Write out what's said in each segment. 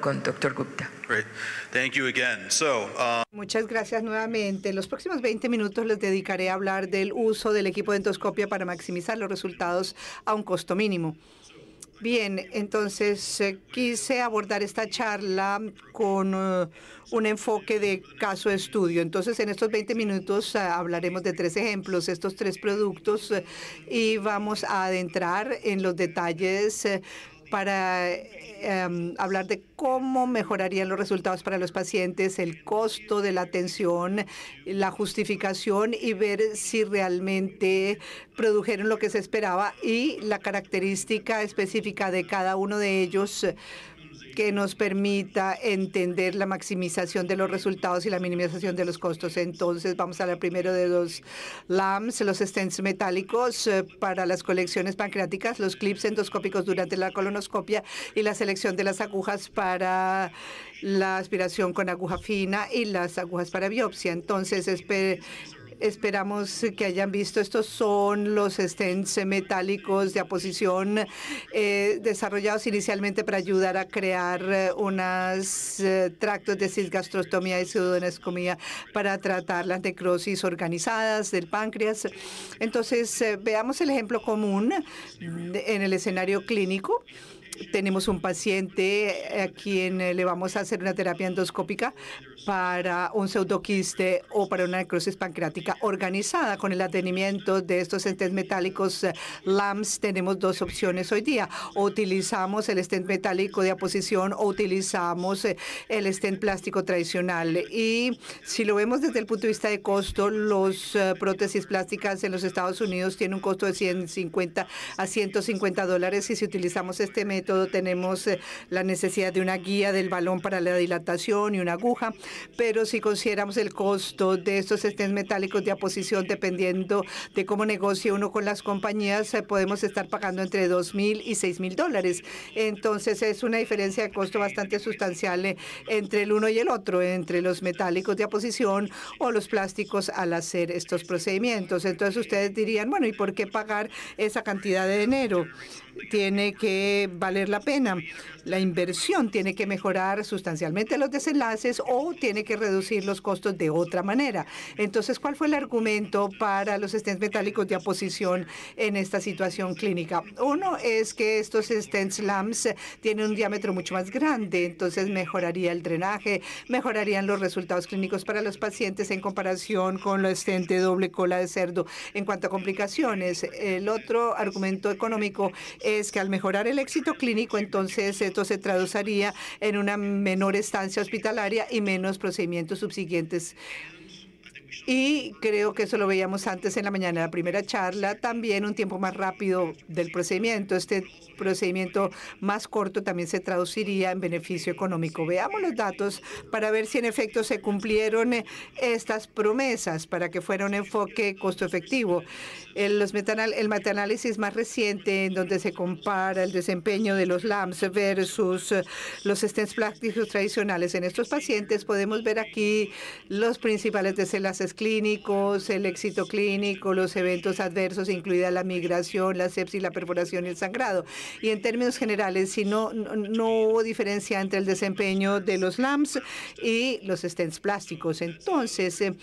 con Dr. Gupta. Uh, Muchas gracias nuevamente. Los próximos 20 minutos les dedicaré a hablar del uso del equipo de endoscopia para maximizar los resultados a un costo mínimo. Bien, entonces eh, quise abordar esta charla con eh, un enfoque de caso estudio. Entonces, en estos 20 minutos eh, hablaremos de tres ejemplos, estos tres productos, y vamos a adentrar en los detalles para em, hablar de cómo mejorarían los resultados para los pacientes, el costo de la atención, la justificación y ver si realmente produjeron lo que se esperaba y la característica específica de cada uno de ellos que nos permita entender la maximización de los resultados y la minimización de los costos. Entonces, vamos a hablar primero de los LAMS, los stents metálicos eh, para las colecciones pancreáticas, los clips endoscópicos durante la colonoscopia y la selección de las agujas para la aspiración con aguja fina y las agujas para biopsia. Entonces, Esperamos que hayan visto. Estos son los stents metálicos de aposición eh, desarrollados inicialmente para ayudar a crear eh, unos eh, tractos de cisgastrostomía y pseudonescomía para tratar las necrosis organizadas del páncreas. Entonces, veamos el ejemplo común mm, en el escenario clínico. Tenemos un paciente eh, a quien eh, le vamos a hacer una terapia endoscópica para un pseudoquiste o para una necrosis pancreática organizada con el atenimiento de estos estentes metálicos eh, LAMS. Tenemos dos opciones hoy día. utilizamos el stent metálico de aposición o utilizamos el stent plástico tradicional. Y si lo vemos desde el punto de vista de costo, los prótesis plásticas en los Estados Unidos tienen un costo de 150 a 150 dólares y si utilizamos este todo tenemos eh, la necesidad de una guía del balón para la dilatación y una aguja, pero si consideramos el costo de estos estén metálicos de aposición, dependiendo de cómo negocie uno con las compañías, eh, podemos estar pagando entre dos mil y seis mil dólares. Entonces es una diferencia de costo bastante sustancial eh, entre el uno y el otro, entre los metálicos de aposición o los plásticos al hacer estos procedimientos. Entonces ustedes dirían, bueno, ¿y por qué pagar esa cantidad de dinero? tiene que valer la pena. La inversión tiene que mejorar sustancialmente los desenlaces o tiene que reducir los costos de otra manera. Entonces, ¿cuál fue el argumento para los stents metálicos de aposición en esta situación clínica? Uno es que estos stents LAMS tienen un diámetro mucho más grande, entonces mejoraría el drenaje, mejorarían los resultados clínicos para los pacientes en comparación con los stents de doble cola de cerdo en cuanto a complicaciones. El otro argumento económico es que al mejorar el éxito clínico, entonces esto se traduciría en una menor estancia hospitalaria y menos procedimientos subsiguientes y creo que eso lo veíamos antes en la mañana, la primera charla, también un tiempo más rápido del procedimiento. Este procedimiento más corto también se traduciría en beneficio económico. Veamos los datos para ver si en efecto se cumplieron eh, estas promesas para que fuera un enfoque costo efectivo. El, los metaanálisis más reciente en donde se compara el desempeño de los LAMS versus eh, los stents plásticos tradicionales en estos pacientes, podemos ver aquí los principales desenlaces clínicos, el éxito clínico, los eventos adversos, incluida la migración, la sepsis, la perforación y el sangrado. Y en términos generales, si no, no hubo diferencia entre el desempeño de los LAMS y los stents plásticos. Entonces, eh,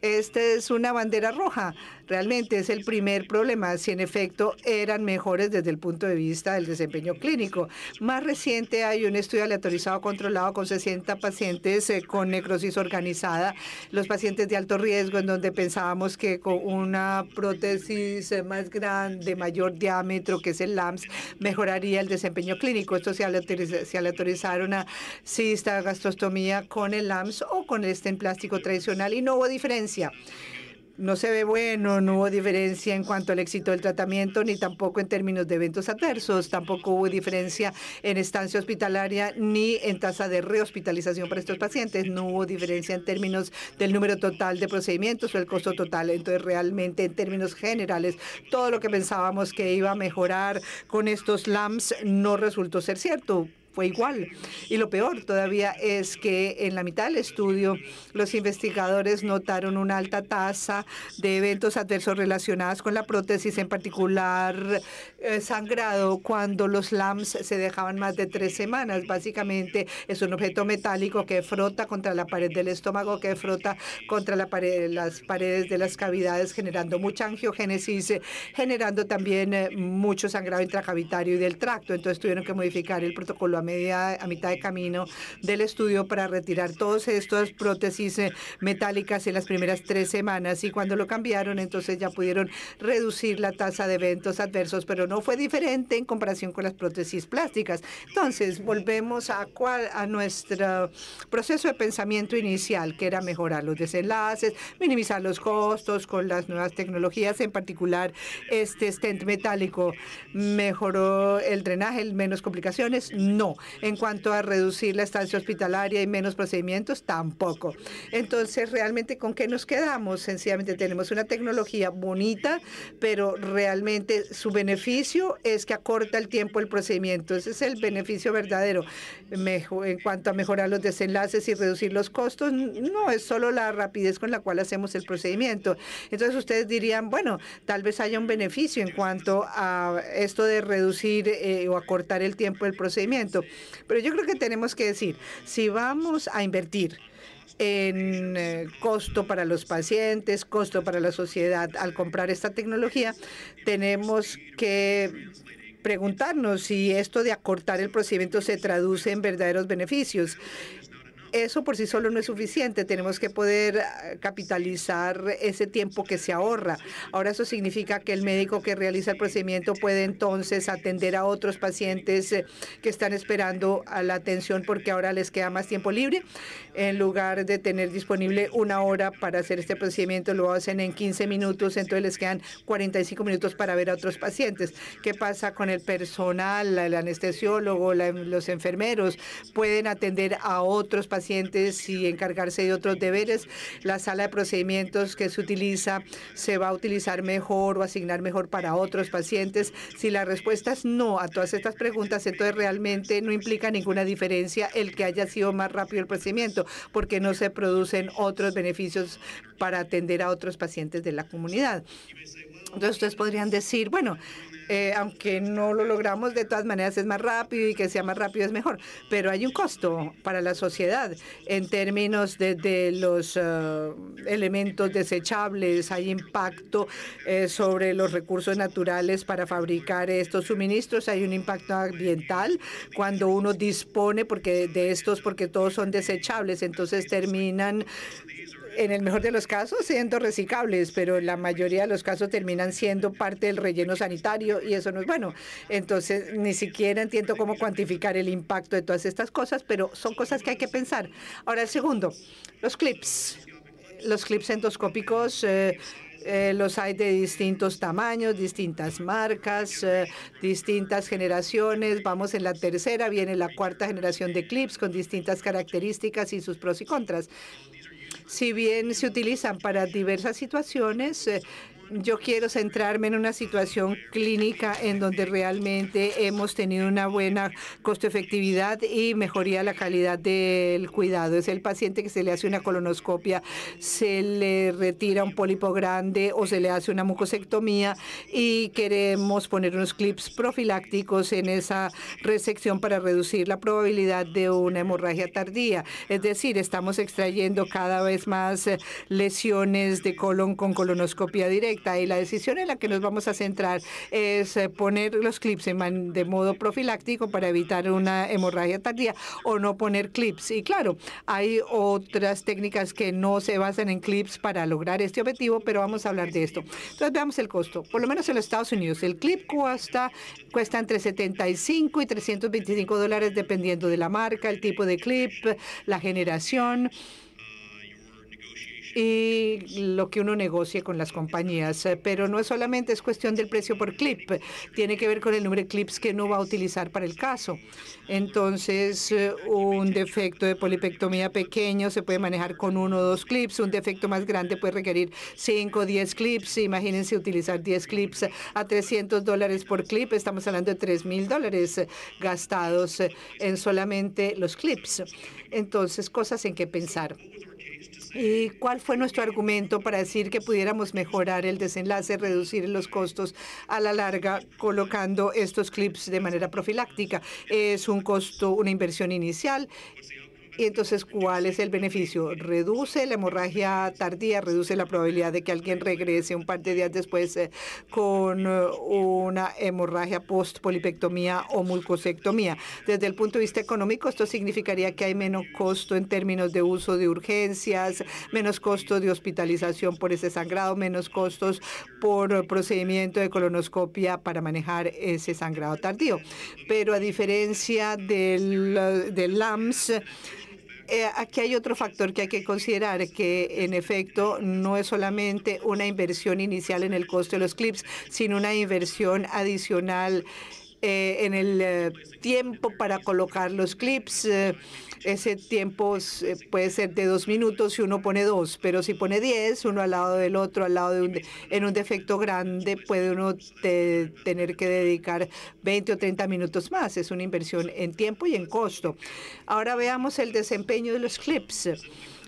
esta es una bandera roja. Realmente es el primer problema, si en efecto eran mejores desde el punto de vista del desempeño clínico. Más reciente hay un estudio aleatorizado controlado con 60 pacientes eh, con necrosis organizada. Los pacientes de alto riesgo en donde pensábamos que con una prótesis eh, más grande, de mayor diámetro, que es el LAMS, mejoraría el desempeño clínico. Esto se al autorizar una cista gastrostomía con el LAMS o con el estén plástico tradicional y no hubo diferencia no se ve bueno, no hubo diferencia en cuanto al éxito del tratamiento, ni tampoco en términos de eventos adversos, tampoco hubo diferencia en estancia hospitalaria ni en tasa de rehospitalización para estos pacientes, no hubo diferencia en términos del número total de procedimientos o el costo total. Entonces, realmente en términos generales, todo lo que pensábamos que iba a mejorar con estos LAMS no resultó ser cierto fue igual. Y lo peor todavía es que en la mitad del estudio los investigadores notaron una alta tasa de eventos adversos relacionados con la prótesis, en particular eh, sangrado, cuando los LAMS se dejaban más de tres semanas. Básicamente es un objeto metálico que frota contra la pared del estómago, que frota contra las paredes de las cavidades, generando mucha angiogénesis, generando también eh, mucho sangrado intracavitario y del tracto. Entonces tuvieron que modificar el protocolo media, a mitad de camino del estudio para retirar todas estas prótesis eh, metálicas en las primeras tres semanas y cuando lo cambiaron entonces ya pudieron reducir la tasa de eventos adversos, pero no fue diferente en comparación con las prótesis plásticas. Entonces volvemos a, cual, a nuestro proceso de pensamiento inicial, que era mejorar los desenlaces, minimizar los costos con las nuevas tecnologías, en particular este stent metálico. ¿Mejoró el drenaje, menos complicaciones? No. En cuanto a reducir la estancia hospitalaria y menos procedimientos, tampoco. Entonces, realmente, ¿con qué nos quedamos? Sencillamente tenemos una tecnología bonita, pero realmente su beneficio es que acorta el tiempo del procedimiento. Ese es el beneficio verdadero. en cuanto a mejorar los desenlaces y reducir los costos, no es solo la rapidez con la cual hacemos el procedimiento. Entonces, ustedes dirían, bueno, tal vez haya un beneficio en cuanto a esto de reducir eh, o acortar el tiempo del procedimiento. Pero yo creo que tenemos que decir, si vamos a invertir en eh, costo para los pacientes, costo para la sociedad al comprar esta tecnología, tenemos que preguntarnos si esto de acortar el procedimiento se traduce en verdaderos beneficios eso por sí solo no es suficiente. Tenemos que poder eh, capitalizar ese tiempo que se ahorra. Ahora eso significa que el médico que realiza el procedimiento puede entonces atender a otros pacientes eh, que están esperando a la atención porque ahora les queda más tiempo libre. En lugar de tener disponible una hora para hacer este procedimiento, lo hacen en 15 minutos, entonces les quedan 45 minutos para ver a otros pacientes. ¿Qué pasa con el personal, el anestesiólogo, los enfermeros? Pueden atender a otros pacientes pacientes y encargarse de otros deberes. La sala de procedimientos que se utiliza se va a utilizar mejor o asignar mejor para otros pacientes. Si la respuesta es no a todas estas preguntas, entonces realmente no implica ninguna diferencia el que haya sido más rápido el procedimiento, porque no se producen otros beneficios para atender a otros pacientes de la comunidad. Entonces ustedes podrían decir, bueno, eh, aunque no lo logramos, de todas maneras es más rápido y que sea más rápido es mejor. Pero hay un costo para la sociedad en términos de, los eh, elementos desechables, hay impacto eh, sobre los recursos naturales para fabricar estos suministros, hay un impacto ambiental cuando uno dispone porque de estos, porque todos son desechables, entonces terminan en el mejor de los casos siendo reciclables, pero la mayoría de los casos terminan siendo parte del relleno sanitario y eso no es bueno. Entonces, ni siquiera entiendo cómo cuantificar el impacto de todas estas cosas, pero son cosas que hay que pensar. Ahora, el segundo, los clips. Los clips endoscópicos. Eh, eh, los hay de distintos tamaños, distintas marcas, eh, distintas generaciones. Vamos en la tercera, viene la cuarta generación de clips con distintas características y sus pros y contras si bien se utilizan para diversas situaciones, eh, yo quiero centrarme en una situación clínica en donde realmente hemos tenido una buena costo-efectividad y mejoría la calidad del cuidado. Es el paciente que se le hace una colonoscopia, se le retira un pólipo grande o se le hace una mucosectomía y queremos poner unos clips profilácticos en esa resección para reducir la probabilidad de una hemorragia tardía. Es decir, estamos extrayendo cada vez más eh, lesiones de colon con colonoscopia directa y la decisión en la que nos vamos a centrar es eh, poner los clips en, de modo profiláctico para evitar una hemorragia tardía o no poner clips. Y claro, hay otras técnicas que no se basan en clips para lograr este objetivo, pero vamos a hablar de esto. Entonces veamos el costo. Por lo menos en los Estados Unidos, el clip cuesta, cuesta entre 75 y 325 dólares dependiendo de la marca, el tipo de clip, la generación y lo que uno negocie con las compañías. Eh, pero no solamente es cuestión del precio por clip, tiene que ver con el número de clips que uno va a utilizar para el caso. Entonces, eh, un defecto de polipectomía pequeño se puede manejar con uno o dos clips, un defecto más grande puede requerir 5 o 10 clips. Imagínense utilizar 10 clips a 300 dólares por clip, estamos hablando de tres mil dólares eh, gastados en solamente los clips. Entonces, cosas en que pensar. ¿Y eh, cuál fue nuestro argumento para decir que pudiéramos mejorar el desenlace, reducir los costos a la larga colocando estos clips de manera profiláctica? Es un costo, una inversión inicial y entonces, ¿cuál es el beneficio? Reduce la hemorragia tardía, reduce la probabilidad de que alguien regrese un par de días después eh, con eh, una hemorragia post-polipectomía o mulcosectomía. Desde el punto de vista económico, esto significaría que hay menos costo en términos de uso de urgencias, menos costo de hospitalización por ese sangrado, menos costos por procedimiento de colonoscopia para manejar ese sangrado tardío. Pero a diferencia del, del LAMS, eh, aquí hay otro factor que hay que considerar, que en efecto no es solamente una inversión inicial en el costo de los clips, sino una inversión adicional eh, en el eh, tiempo para colocar los clips ese tiempo eh, puede ser de dos minutos si uno pone dos, pero si pone diez, uno al lado del otro, al lado de un, en un defecto grande, puede uno tener que dedicar 20 o 30 minutos más. Es una inversión en tiempo y en costo. Ahora veamos el desempeño de los clips,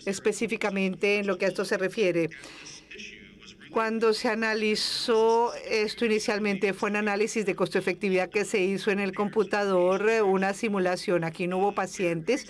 específicamente en lo que a esto se refiere. Cuando se analizó esto inicialmente fue un análisis de costo efectividad que se hizo en el computador, eh, una simulación. Aquí no hubo pacientes,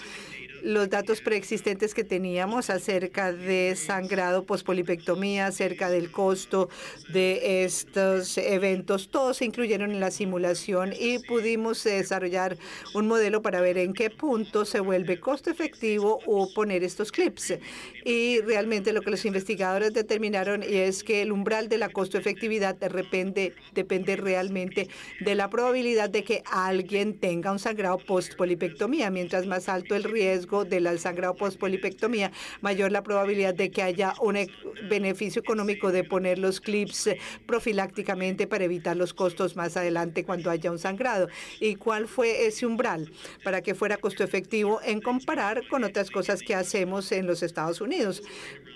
los datos preexistentes que teníamos acerca de sangrado pospolipectomía, acerca del costo de estos eventos. Todos se incluyeron en la simulación y pudimos desarrollar un modelo para ver en qué punto se vuelve costo efectivo o poner estos clips. Y realmente lo que los investigadores determinaron es que el umbral de la costo efectividad depende realmente de la probabilidad de que alguien tenga un sangrado postpolipectomía. Mientras más alto el riesgo, del sangrado postpolipectomía, mayor la probabilidad de que haya un e-, beneficio económico de poner los clips eh, profilácticamente para evitar los costos más adelante cuando haya un sangrado. ¿Y cuál fue ese umbral para que fuera costo efectivo en comparar con otras cosas que hacemos en los Estados Unidos?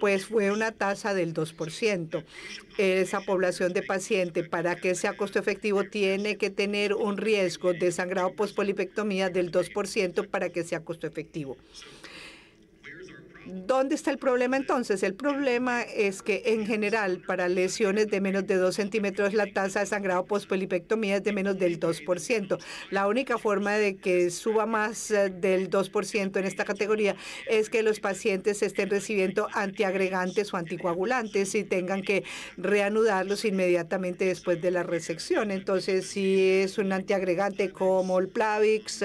Pues fue una tasa del 2% esa población de paciente para que sea costo efectivo tiene que tener un riesgo de sangrado postpolipectomía del 2% para que sea costo efectivo. ¿Dónde está el problema entonces? El problema es que en general para lesiones de menos de 2 centímetros la tasa de sangrado postpolipectomía es de menos del 2%. La única forma de que suba más eh, del 2% en esta categoría es que los pacientes estén recibiendo antiagregantes o anticoagulantes y tengan que reanudarlos inmediatamente después de la resección. Entonces, si es un antiagregante como el Plavix,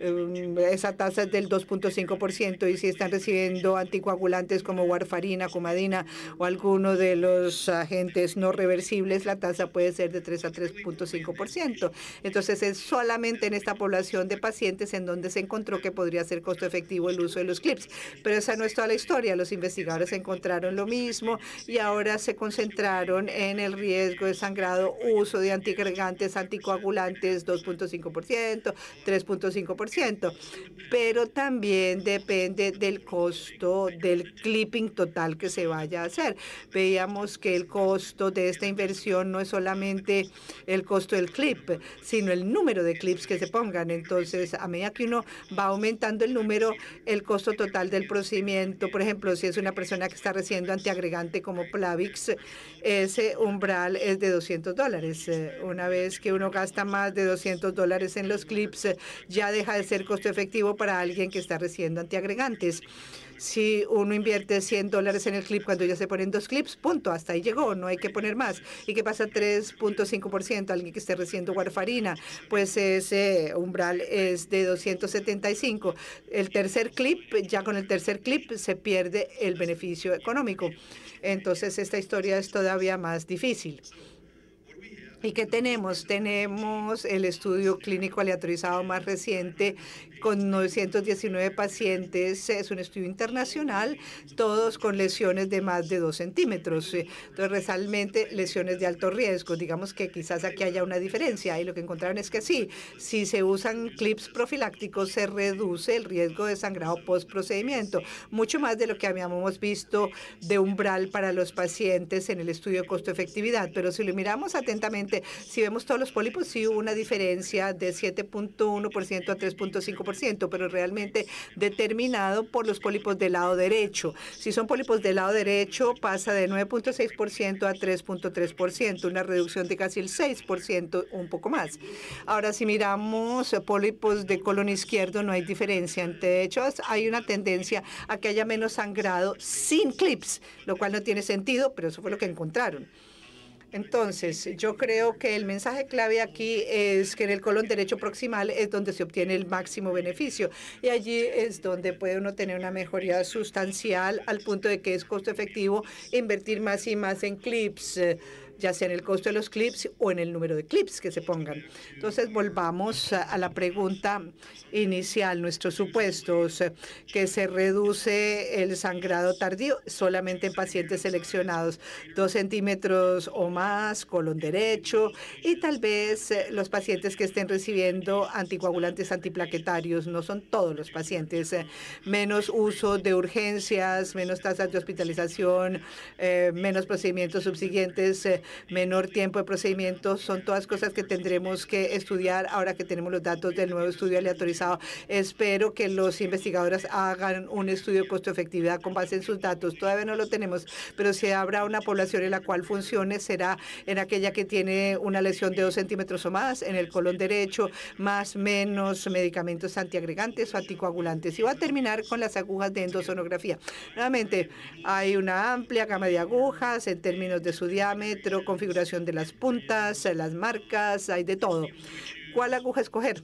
eh, esa tasa es del 2.5% y si están recibiendo anticoagulantes como warfarina, comadina o alguno de los agentes no reversibles, la tasa puede ser de 3 a 3.5%. Entonces es solamente en esta población de pacientes en donde se encontró que podría ser costo efectivo el uso de los clips. Pero esa no es toda la historia. Los investigadores encontraron lo mismo y ahora se concentraron en el riesgo de sangrado, uso de antigregantes, anticoagulantes, 2.5%, 3.5%. Pero también depende del costo del clipping total que se vaya a hacer. Veíamos que el costo de esta inversión no es solamente el costo del clip, sino el número de clips que se pongan. Entonces, a medida que uno va aumentando el número, el costo total del procedimiento, por ejemplo, si es una persona que está recibiendo antiagregante como Plavix, ese umbral es de 200 dólares. Una vez que uno gasta más de 200 dólares en los clips, ya deja de ser costo efectivo para alguien que está recibiendo antiagregantes. Si uno invierte 100 dólares en el clip cuando ya se ponen dos clips, punto, hasta ahí llegó, no hay que poner más. ¿Y qué pasa 3.5%? Alguien que esté recibiendo warfarina, pues ese umbral es de 275. El tercer clip, ya con el tercer clip se pierde el beneficio económico. Entonces esta historia es todavía más difícil. ¿Y qué tenemos? Tenemos el estudio clínico aleatorizado más reciente con 919 pacientes. Es un estudio internacional, todos con lesiones de más de 2 centímetros. Eh, entonces, realmente lesiones de alto riesgo. Digamos que quizás aquí haya una diferencia. Y lo que encontraron es que sí, si se usan clips profilácticos, se reduce el riesgo de sangrado postprocedimiento mucho más de lo que habíamos visto de umbral para los pacientes en el estudio de costo-efectividad. Pero si lo miramos atentamente, si vemos todos los pólipos, sí hubo una diferencia de 7.1% a 3.5% pero realmente determinado por los pólipos del lado derecho. Si son pólipos del lado derecho, pasa de 9.6% a 3.3%, una reducción de casi el 6%, un poco más. Ahora, si miramos pólipos de colon izquierdo, no hay diferencia. De hecho, hay una tendencia a que haya menos sangrado sin clips, lo cual no tiene sentido, pero eso fue lo que encontraron. Entonces, yo creo que el mensaje clave aquí es que en el colon derecho proximal es donde se obtiene el máximo beneficio y allí es donde puede uno tener una mejoría sustancial al punto de que es costo efectivo invertir más y más en clips. Eh, ya sea en el costo de los clips o en el número de clips que se pongan. Entonces, volvamos a la pregunta inicial, nuestros supuestos, eh, que se reduce el sangrado tardío solamente en pacientes seleccionados, dos centímetros o más, colon derecho, y tal vez eh, los pacientes que estén recibiendo anticoagulantes antiplaquetarios, no son todos los pacientes, eh, menos uso de urgencias, menos tasas de hospitalización, menos procedimientos subsiguientes, menor tiempo de procedimiento. Son todas cosas que tendremos que estudiar ahora que tenemos los datos del nuevo estudio aleatorizado. Espero que los investigadores hagan un estudio de costo efectividad con base en sus datos. Todavía no lo tenemos, pero si habrá una población en la cual funcione, será en aquella que tiene una lesión de dos centímetros o más en el colon derecho, más menos medicamentos antiagregantes o anticoagulantes. Y va a terminar con las agujas de endosonografía. Nuevamente, hay una amplia gama de agujas en términos de su diámetro, configuración de las puntas, las marcas, hay de todo. ¿Cuál aguja escoger?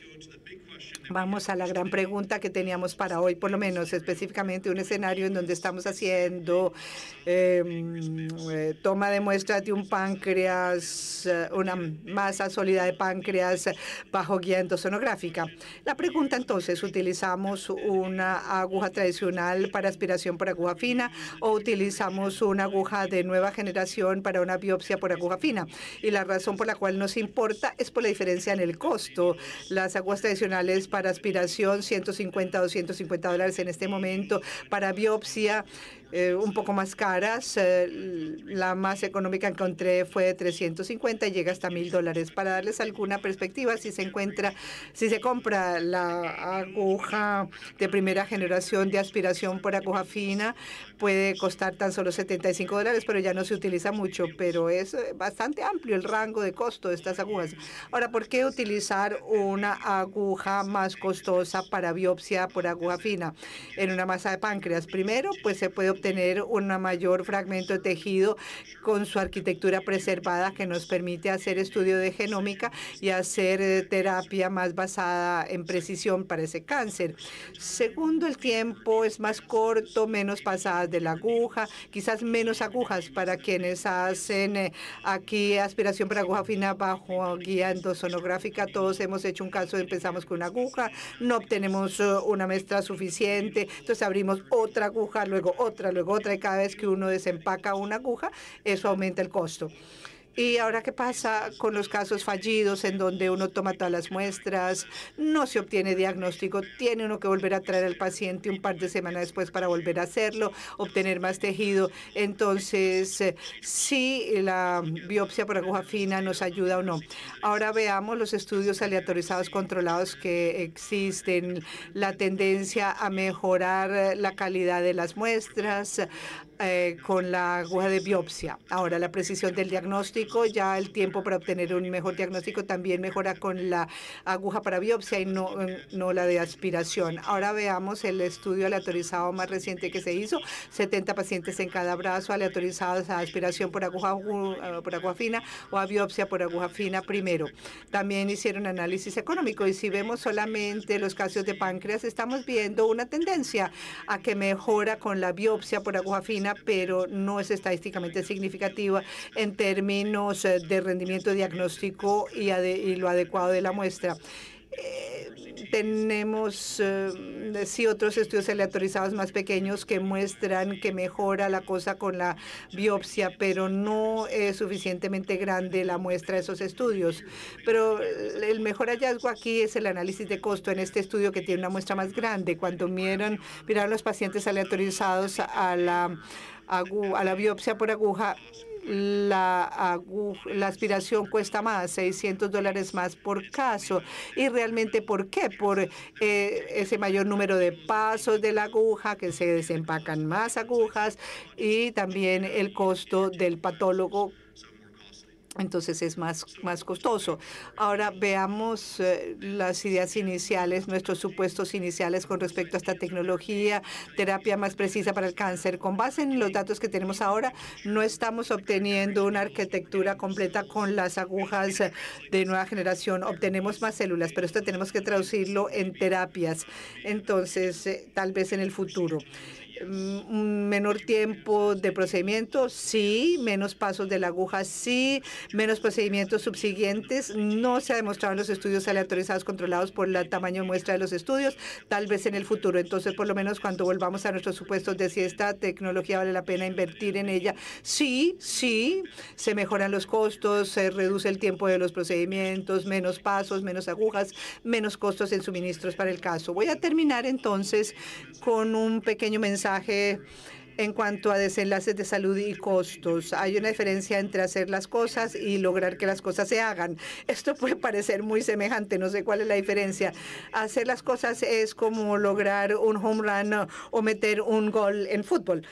Vamos a la gran pregunta que teníamos para hoy, por lo menos específicamente un escenario en donde estamos haciendo em, eh, toma de muestras de un páncreas, eh, una masa sólida de páncreas bajo guía endosonográfica. La pregunta entonces, ¿utilizamos una aguja tradicional para aspiración por aguja fina o utilizamos una aguja de nueva generación para una biopsia por aguja fina? Y la razón por la cual nos importa es por la diferencia en el costo. Las aguas tradicionales aspiración 150 250 dólares en este momento, para biopsia eh, un poco más caras. Eh, la más económica encontré fue de 350 y llega hasta mil dólares. Para darles alguna perspectiva, si se encuentra, si se compra la aguja de primera generación de aspiración por aguja fina, puede costar tan solo 75 dólares, pero ya no se utiliza mucho, pero es eh, bastante amplio el rango de costo de estas agujas. Ahora, ¿por qué utilizar una aguja más costosa para biopsia por aguja fina en una masa de páncreas. Primero, pues se puede obtener un mayor fragmento de tejido con su arquitectura preservada que nos permite hacer estudio de genómica y hacer eh, terapia más basada en precisión para ese cáncer. Segundo, el tiempo es más corto, menos pasadas de la aguja, quizás menos agujas para quienes hacen eh, aquí aspiración por aguja fina bajo guía endosonográfica. Todos hemos hecho un caso, empezamos con una aguja no obtenemos eh, una mezcla suficiente, entonces abrimos otra aguja, luego otra, luego otra, y cada vez que uno desempaca una aguja, eso aumenta el costo. ¿Y ahora qué pasa con los casos fallidos en donde uno toma todas las muestras, no se obtiene diagnóstico, tiene uno que volver a traer al paciente un par de semanas después para volver a hacerlo, obtener más tejido? Entonces, eh, si la biopsia por aguja fina nos ayuda o no. Ahora veamos los estudios aleatorizados controlados que existen, la tendencia a mejorar la calidad de las muestras, eh, con la aguja de biopsia. Ahora, la precisión del diagnóstico, ya el tiempo para obtener un mejor diagnóstico también mejora con la aguja para biopsia y no, eh, no la de aspiración. Ahora veamos el estudio aleatorizado más reciente que se hizo, 70 pacientes en cada brazo aleatorizados a aspiración por aguja, eh, por aguja fina o a biopsia por aguja fina primero. También hicieron análisis económico y si vemos solamente los casos de páncreas, estamos viendo una tendencia a que mejora con la biopsia por aguja fina pero no es estadísticamente significativa en términos eh, de rendimiento diagnóstico y, lo adecuado de la muestra. Eh, tenemos eh, sí otros estudios aleatorizados más pequeños que muestran que mejora la cosa con la biopsia, pero no es suficientemente grande la muestra de esos estudios. Pero el mejor hallazgo aquí es el análisis de costo en este estudio que tiene una muestra más grande. Cuando miran, miraron los pacientes aleatorizados a la a la biopsia por aguja, la, la aspiración cuesta más, 600 dólares más por caso. ¿Y realmente por qué? Por eh, ese mayor número de pasos de la aguja, que se desempacan más agujas y también el costo del patólogo entonces es más, más costoso. Ahora veamos eh, las ideas iniciales, nuestros supuestos iniciales con respecto a esta tecnología, terapia más precisa para el cáncer. Con base en los datos que tenemos ahora, no estamos obteniendo una arquitectura completa con las agujas de nueva generación. Obtenemos más células, pero esto tenemos que traducirlo en terapias. Entonces, eh, tal vez en el futuro. Mm, menor tiempo de procedimiento, sí, menos pasos de la aguja, sí, menos procedimientos subsiguientes. No se ha demostrado en los estudios aleatorizados controlados por el tamaño muestra de los estudios, tal vez en el futuro. Entonces, por lo menos cuando volvamos a nuestros supuestos de si esta tecnología vale la pena invertir en ella, sí, sí, se mejoran los costos, se reduce el tiempo de los procedimientos, menos pasos, menos agujas, menos costos en suministros para el caso. Voy a terminar entonces con un pequeño mensaje mensaje en cuanto a desenlaces de salud y costos. Hay una diferencia entre hacer las cosas y lograr que las cosas se hagan. Esto puede parecer muy semejante, no sé cuál es la diferencia. Hacer las cosas es como lograr un home run o meter un gol en fútbol,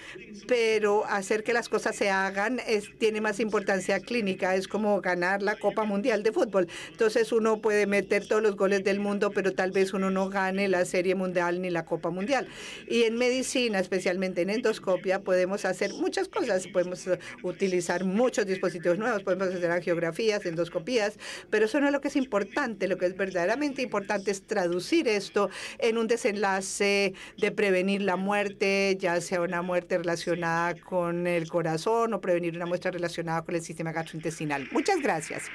pero hacer que las cosas se hagan tiene más importancia clínica, es como ganar la Copa Mundial de Fútbol. Entonces uno puede meter todos los goles del mundo, pero tal vez uno no gane la Serie Mundial ni la Copa Mundial. Y en medicina, especialmente en endoscopia, podemos hacer muchas cosas. Podemos eh, utilizar muchos dispositivos nuevos, podemos hacer angiografías, endoscopías, pero eso no es lo que es importante. Lo que es verdaderamente importante es traducir esto en un desenlace de prevenir la muerte, ya sea una muerte relacionada con el corazón o prevenir una muestra relacionada con el sistema gastrointestinal. Muchas gracias.